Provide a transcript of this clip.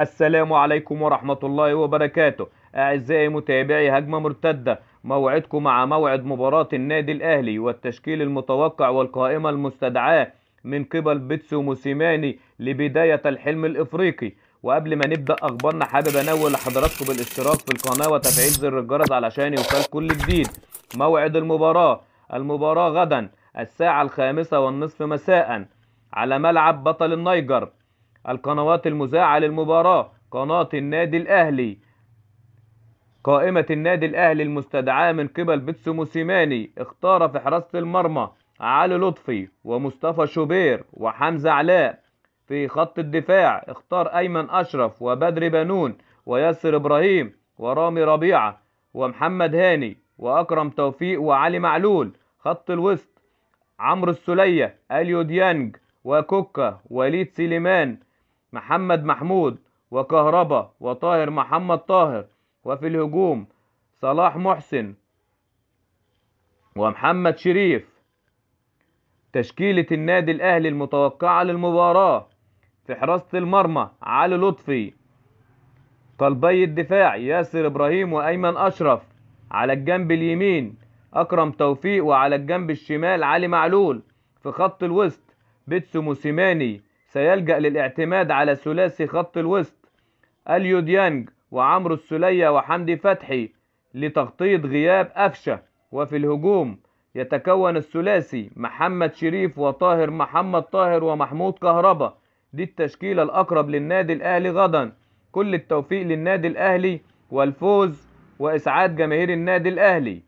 السلام عليكم ورحمة الله وبركاته أعزائي متابعي هجمة مرتدة موعدكم مع موعد مباراة النادي الأهلي والتشكيل المتوقع والقائمة المستدعاة من قبل بيتسو موسيماني لبداية الحلم الإفريقي وقبل ما نبدأ أخبارنا حابب أنوه لحضراتكم بالاشتراك في القناة وتفعيل زر الجرس علشان يوصل كل جديد موعد المباراة المباراة غدا الساعة الخامسة والنصف مساء على ملعب بطل النيجر القنوات المذاعة للمباراة قناة النادي الأهلي قائمة النادي الأهلي المستدعاة من قبل بيتسو موسيماني اختار في حراسة المرمى علي لطفي ومصطفى شوبير وحمزة علاء في خط الدفاع اختار أيمن أشرف وبدر بنون وياسر إبراهيم ورامي ربيعة ومحمد هاني وأكرم توفيق وعلي معلول خط الوسط عمرو السلية أليو ديانج وكوكا وليد سليمان محمد محمود وكهربا وطاهر محمد طاهر وفي الهجوم صلاح محسن ومحمد شريف تشكيلة النادي الأهلي المتوقعة للمباراة في حراسة المرمى علي لطفي قلبي الدفاع ياسر إبراهيم وأيمن أشرف على الجنب اليمين أكرم توفيق وعلى الجنب الشمال علي معلول في خط الوسط بيتسو موسيماني سيلجأ للاعتماد على ثلاثي خط الوسط اليو ديانج وعمرو السلية وحمدي فتحي لتغطية غياب أفشة وفي الهجوم يتكون الثلاثي محمد شريف وطاهر محمد طاهر ومحمود كهربا دي التشكيلة الأقرب للنادي الأهلي غدا كل التوفيق للنادي الأهلي والفوز وإسعاد جماهير النادي الأهلي